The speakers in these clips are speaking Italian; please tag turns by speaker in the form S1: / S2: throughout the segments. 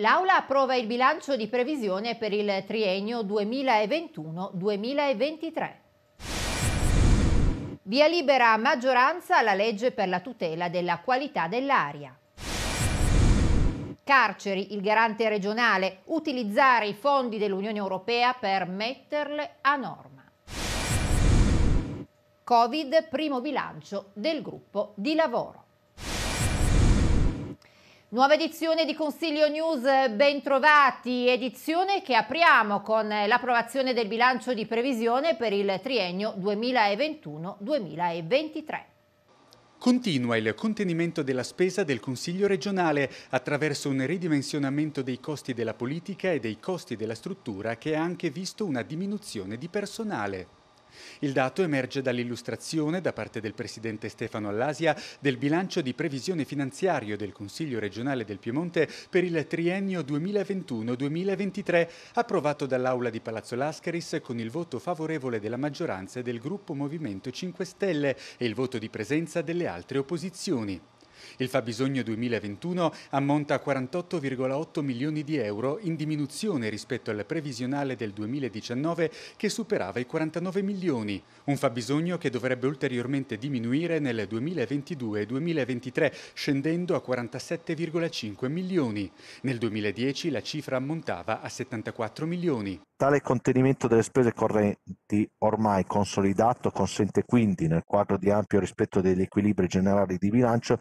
S1: L'Aula approva il bilancio di previsione per il triennio 2021-2023. Via libera a maggioranza la legge per la tutela della qualità dell'aria. Carceri, il garante regionale, utilizzare i fondi dell'Unione Europea per metterle a norma. Covid, primo bilancio del gruppo di lavoro. Nuova edizione di Consiglio News, bentrovati, edizione che apriamo con l'approvazione del bilancio di previsione per il triennio 2021-2023.
S2: Continua il contenimento della spesa del Consiglio regionale attraverso un ridimensionamento dei costi della politica e dei costi della struttura che ha anche visto una diminuzione di personale. Il dato emerge dall'illustrazione da parte del presidente Stefano Allasia del bilancio di previsione finanziario del Consiglio regionale del Piemonte per il triennio 2021-2023, approvato dall'Aula di Palazzo Lascaris con il voto favorevole della maggioranza del gruppo Movimento 5 Stelle e il voto di presenza delle altre opposizioni. Il fabbisogno 2021 ammonta a 48,8 milioni di euro in diminuzione rispetto al previsionale del 2019 che superava i 49 milioni, un fabbisogno che dovrebbe ulteriormente diminuire nel 2022 e 2023 scendendo a 47,5 milioni. Nel 2010 la cifra ammontava a 74 milioni. Tale contenimento delle spese correnti ormai consolidato consente quindi nel quadro di ampio rispetto degli equilibri generali di bilancio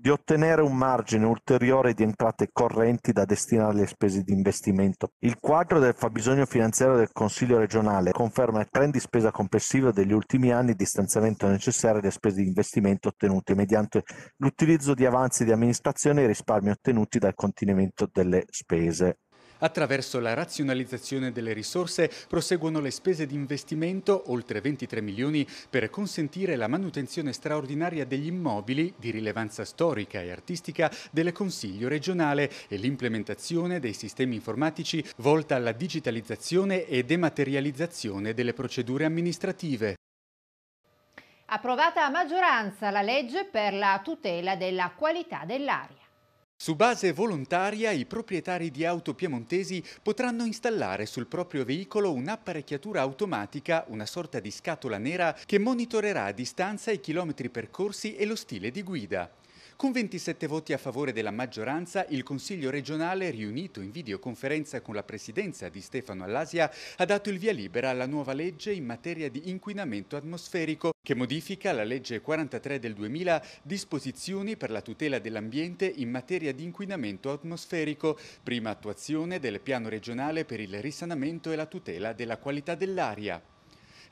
S2: di ottenere un margine ulteriore di entrate correnti da destinare alle spese di investimento. Il quadro del fabbisogno finanziario del Consiglio regionale conferma il trend di spesa complessiva degli ultimi anni di stanziamento necessario alle spese di investimento ottenute mediante l'utilizzo di avanzi di amministrazione e risparmi ottenuti dal contenimento delle spese. Attraverso la razionalizzazione delle risorse proseguono le spese di investimento, oltre 23 milioni, per consentire la manutenzione straordinaria degli immobili di rilevanza storica e artistica del Consiglio regionale e l'implementazione dei sistemi informatici volta alla digitalizzazione e dematerializzazione delle procedure amministrative.
S1: Approvata a maggioranza la legge per la tutela della qualità dell'aria.
S2: Su base volontaria i proprietari di auto piemontesi potranno installare sul proprio veicolo un'apparecchiatura automatica, una sorta di scatola nera che monitorerà a distanza i chilometri percorsi e lo stile di guida. Con 27 voti a favore della maggioranza, il Consiglio regionale, riunito in videoconferenza con la presidenza di Stefano Allasia, ha dato il via libera alla nuova legge in materia di inquinamento atmosferico, che modifica la legge 43 del 2000, disposizioni per la tutela dell'ambiente in materia di inquinamento atmosferico, prima attuazione del piano regionale per il risanamento e la tutela della qualità dell'aria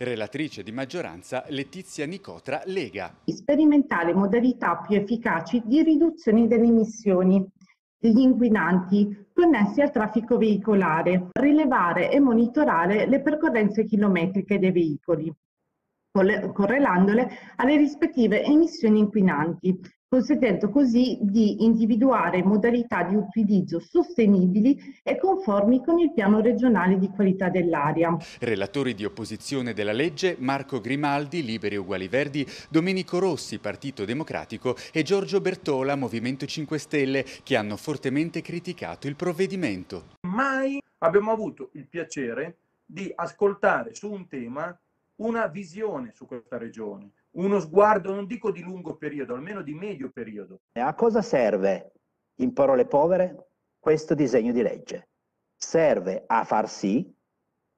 S2: relatrice di maggioranza Letizia Nicotra Lega.
S1: Sperimentare modalità più efficaci di riduzione delle emissioni degli inquinanti connessi al traffico veicolare, rilevare e monitorare le percorrenze chilometriche dei veicoli, correlandole alle rispettive emissioni inquinanti, consentendo così di individuare modalità di utilizzo sostenibili e conformi con il piano regionale di qualità dell'aria.
S2: Relatori di opposizione della legge Marco Grimaldi, Liberi Uguali Verdi, Domenico Rossi, Partito Democratico e Giorgio Bertola, Movimento 5 Stelle, che hanno fortemente criticato il provvedimento. Mai abbiamo avuto il piacere di ascoltare su un tema una visione su questa regione, uno sguardo, non dico di lungo periodo, almeno di medio periodo. E A cosa serve, in parole povere, questo disegno di legge? Serve a far sì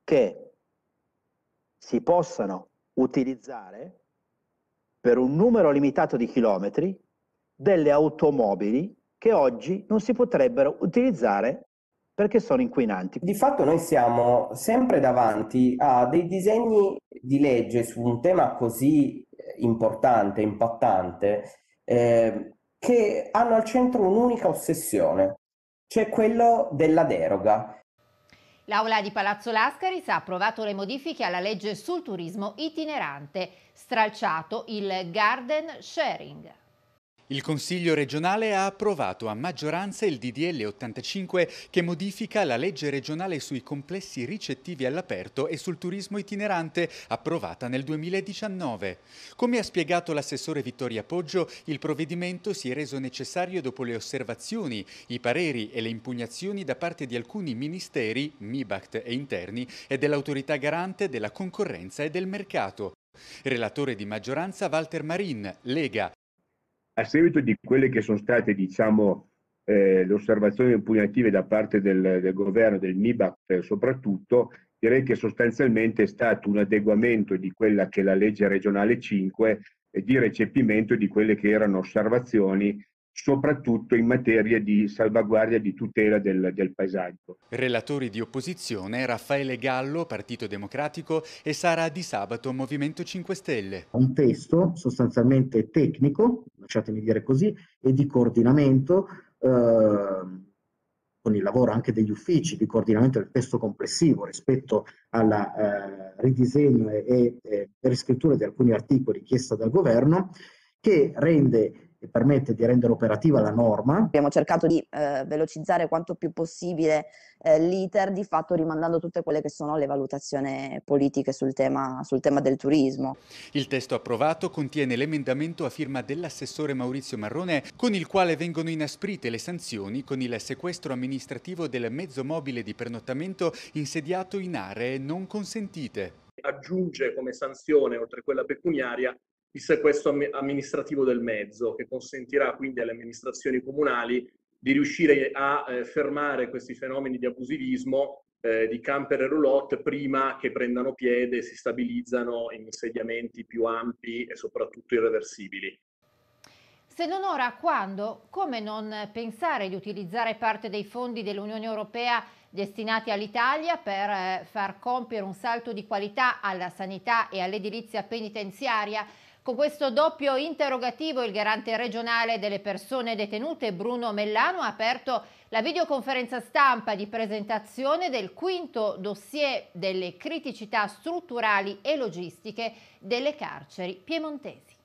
S2: che si possano utilizzare per un numero limitato di chilometri delle automobili che oggi non si potrebbero utilizzare perché sono inquinanti. Di fatto noi siamo sempre davanti a dei disegni di
S1: legge su un tema così importante, impattante, eh, che hanno al centro un'unica ossessione, cioè quello della deroga. L'Aula di Palazzo Lascaris ha approvato le modifiche alla legge sul turismo itinerante, stralciato il garden sharing.
S2: Il Consiglio regionale ha approvato a maggioranza il DDL 85 che modifica la legge regionale sui complessi ricettivi all'aperto e sul turismo itinerante, approvata nel 2019. Come ha spiegato l'assessore Vittoria Poggio, il provvedimento si è reso necessario dopo le osservazioni, i pareri e le impugnazioni da parte di alcuni ministeri, MIBACT e interni, e dell'autorità garante della concorrenza e del mercato. Relatore di maggioranza Walter Marin, Lega, a seguito di quelle che sono state, diciamo, eh, le osservazioni impugnative da parte del, del governo, del MIBAC eh, soprattutto, direi che sostanzialmente è stato un adeguamento di quella che è la legge regionale 5 e di recepimento di quelle che erano osservazioni soprattutto in materia di salvaguardia e di tutela del, del, paesaggio. Relatori di opposizione Raffaele Gallo, Partito Democratico, e Sara Di Sabato, Movimento 5 Stelle. Un testo sostanzialmente tecnico, lasciatemi dire così, e di coordinamento, eh, con il lavoro anche degli uffici, di coordinamento del testo complessivo rispetto alla eh, ridisegno e, e, riscrittura di alcuni articoli richiesta dal governo, che rende che permette
S1: di rendere operativa la norma. Abbiamo cercato di eh, velocizzare quanto più possibile eh, l'iter, di fatto rimandando tutte quelle che sono le valutazioni politiche sul tema, sul tema del turismo.
S2: Il testo approvato contiene l'emendamento a firma dell'assessore Maurizio Marrone con il quale vengono inasprite le sanzioni con il sequestro amministrativo del mezzo mobile di pernottamento insediato in aree non consentite aggiunge come sanzione, oltre a quella pecuniaria, il sequestro amministrativo del mezzo, che consentirà quindi alle amministrazioni comunali di riuscire a eh, fermare questi fenomeni di abusivismo eh, di camper e roulotte prima che prendano piede e si stabilizzano in insediamenti più ampi e soprattutto irreversibili.
S1: Se non ora, quando? Come non pensare di utilizzare parte dei fondi dell'Unione Europea destinati all'Italia per eh, far compiere un salto di qualità alla sanità e all'edilizia penitenziaria? Con questo doppio interrogativo il garante regionale delle persone detenute Bruno Mellano ha aperto la videoconferenza stampa di presentazione del quinto dossier delle criticità strutturali e logistiche delle carceri piemontesi.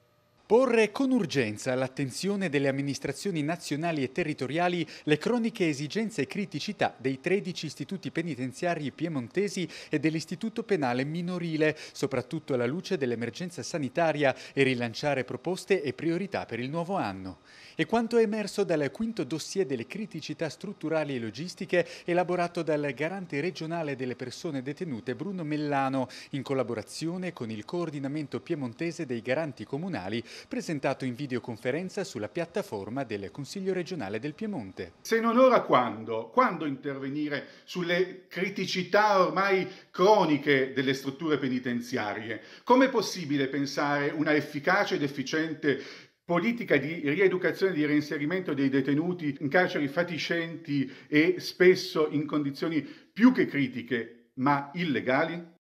S2: Porre con urgenza all'attenzione delle amministrazioni nazionali e territoriali le croniche esigenze e criticità dei 13 istituti penitenziari piemontesi e dell'istituto penale minorile, soprattutto alla luce dell'emergenza sanitaria e rilanciare proposte e priorità per il nuovo anno. E quanto è emerso dal quinto dossier delle criticità strutturali e logistiche elaborato dal garante regionale delle persone detenute Bruno Mellano in collaborazione con il coordinamento piemontese dei garanti comunali presentato in videoconferenza sulla piattaforma del Consiglio regionale del Piemonte. Se non ora quando? Quando intervenire sulle criticità ormai croniche delle strutture penitenziarie? Come è possibile pensare una efficace ed efficiente politica di rieducazione e di reinserimento dei detenuti in carceri fatiscenti e spesso in condizioni più che critiche, ma illegali?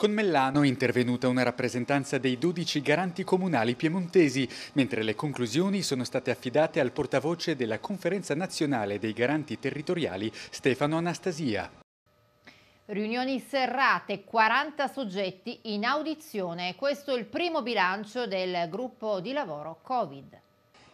S2: Con Mellano è intervenuta una rappresentanza dei 12 garanti comunali piemontesi, mentre le conclusioni sono state affidate al portavoce della Conferenza Nazionale dei Garanti Territoriali, Stefano Anastasia.
S1: Riunioni serrate, 40 soggetti in audizione. Questo è il primo bilancio del gruppo di lavoro Covid.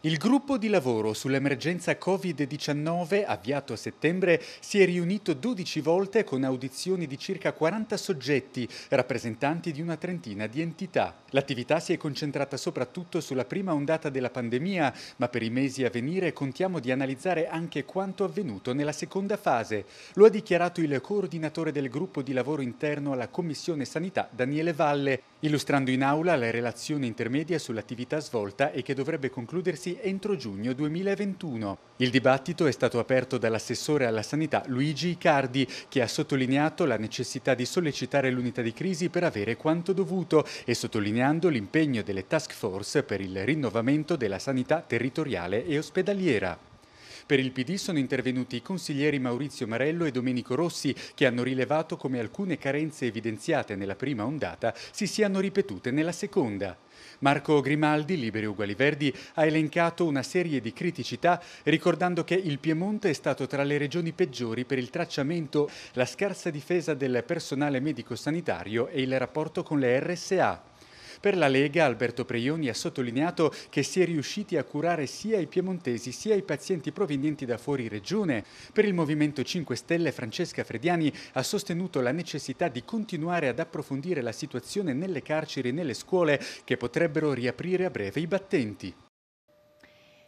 S2: Il gruppo di lavoro sull'emergenza Covid-19, avviato a settembre, si è riunito 12 volte con audizioni di circa 40 soggetti, rappresentanti di una trentina di entità. L'attività si è concentrata soprattutto sulla prima ondata della pandemia, ma per i mesi a venire contiamo di analizzare anche quanto avvenuto nella seconda fase. Lo ha dichiarato il coordinatore del gruppo di lavoro interno alla Commissione Sanità, Daniele Valle illustrando in aula la relazione intermedia sull'attività svolta e che dovrebbe concludersi entro giugno 2021. Il dibattito è stato aperto dall'assessore alla sanità Luigi Icardi, che ha sottolineato la necessità di sollecitare l'unità di crisi per avere quanto dovuto e sottolineando l'impegno delle task force per il rinnovamento della sanità territoriale e ospedaliera. Per il PD sono intervenuti i consiglieri Maurizio Marello e Domenico Rossi che hanno rilevato come alcune carenze evidenziate nella prima ondata si siano ripetute nella seconda. Marco Grimaldi, Liberi Uguali Verdi, ha elencato una serie di criticità ricordando che il Piemonte è stato tra le regioni peggiori per il tracciamento, la scarsa difesa del personale medico-sanitario e il rapporto con le RSA. Per la Lega Alberto Preioni ha sottolineato che si è riusciti a curare sia i piemontesi sia i pazienti provenienti da fuori regione. Per il Movimento 5 Stelle Francesca Frediani ha sostenuto la necessità di continuare ad approfondire la situazione nelle carceri e nelle scuole che potrebbero riaprire a breve i battenti.